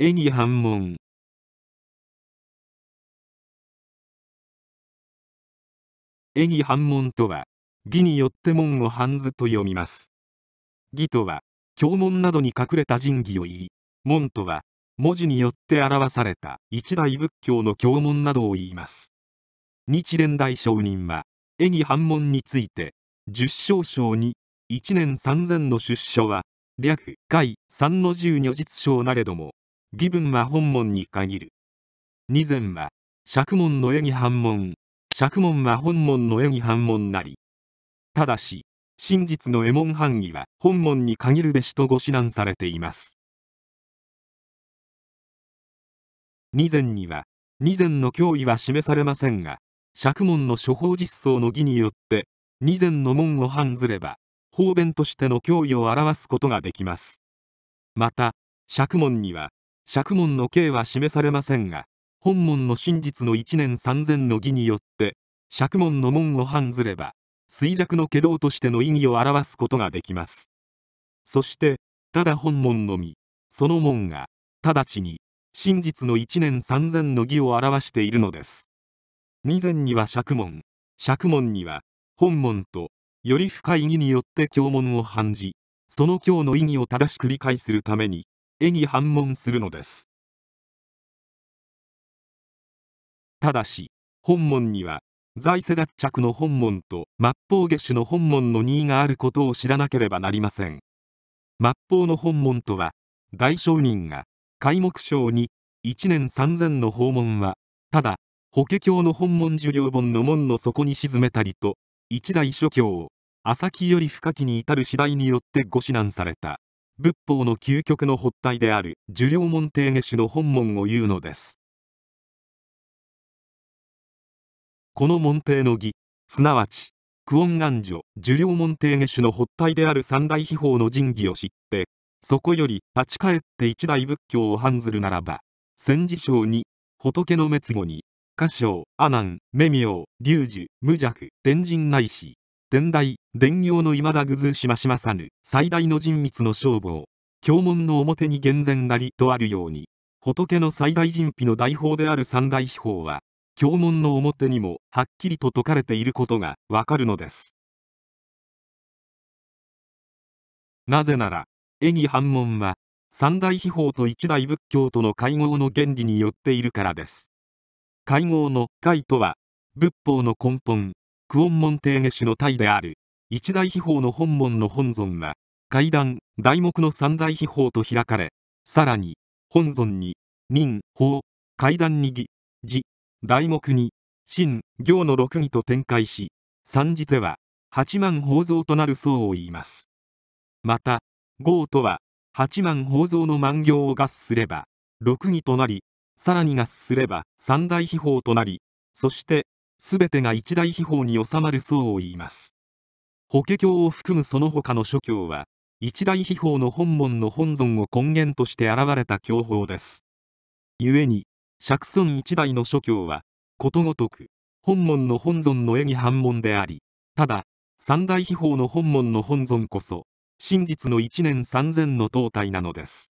演技半問演技半問とは義によって門を半ずと読みます義とは教門などに隠れた仁義を言い門とは文字によって表された一大仏教の教門などを言います日蓮大聖人は演技半門について十章章に一年三千の出所は略解三の十如実章なれども義文は本門に限る。二前は、釈門の絵に反門、釈門は本門の絵に反門なり。ただし、真実の絵門範囲は本門に限るべしとご指南されています。二前には、二前の脅威は示されませんが、釈門の処方実装の儀によって、二前の門を反ずれば、方便としての脅威を表すことができます。また、釈門には、釈門の刑は示されませんが本門の真実の1年3000の儀によって釈門の門を反ずれば衰弱の挙動としての意義を表すことができますそしてただ本門のみその門が直ちに真実の1年3000の儀を表しているのです以前には釈門釈門には本門とより深い義によって教門を判じその教の意義を正しく理解するために絵に反問するのですただし本門には財政脱着の本門と末法下手の本門の2位があることを知らなければなりません末法の本門とは大商人が開目賞に1年3000の訪問はただ法華経の本門授業本の門の底に沈めたりと一代諸教浅木より深きに至る次第によってご指南された仏法の究極の発体である受領門弟下種の本門を言うのですこの門弟の義すなわち久遠願女受領門弟下種の発体である三大秘宝の神器を知ってそこより立ち返って一大仏教を反ずるならば戦時将に仏の滅後に歌唱阿南、メミ龍樹、無弱、天神内視、伝来、伝行の未だぐずしましまさぬ、最大の人密の称号、教門の表に厳然なりとあるように、仏の最大人秘の大法である三大秘宝は、教門の表にもはっきりと説かれていることがわかるのです。なぜなら、絵に反問は、三大秘宝と一大仏教との会合の原理によっているからです。会合の会とは、仏法の根本、クオンモンテーゲの体である一大秘宝の本門の本尊は階段題目の三大秘宝と開かれさらに本尊に民法階段に義寺題目に真行の六義と展開し三次手は八万宝蔵となる層を言いますまた豪とは八万宝蔵の万行を合すれば六義となりさらに合すれば三大秘宝となりそして全てが一大秘宝に収まる層を言います法華経を含むその他の諸教は一大秘宝の本門の本尊を根源として現れた教法です故に釈尊一代の諸教はことごとく本門の本尊の絵に反問でありただ三大秘宝の本門の本尊こそ真実の一年三千の胴体なのです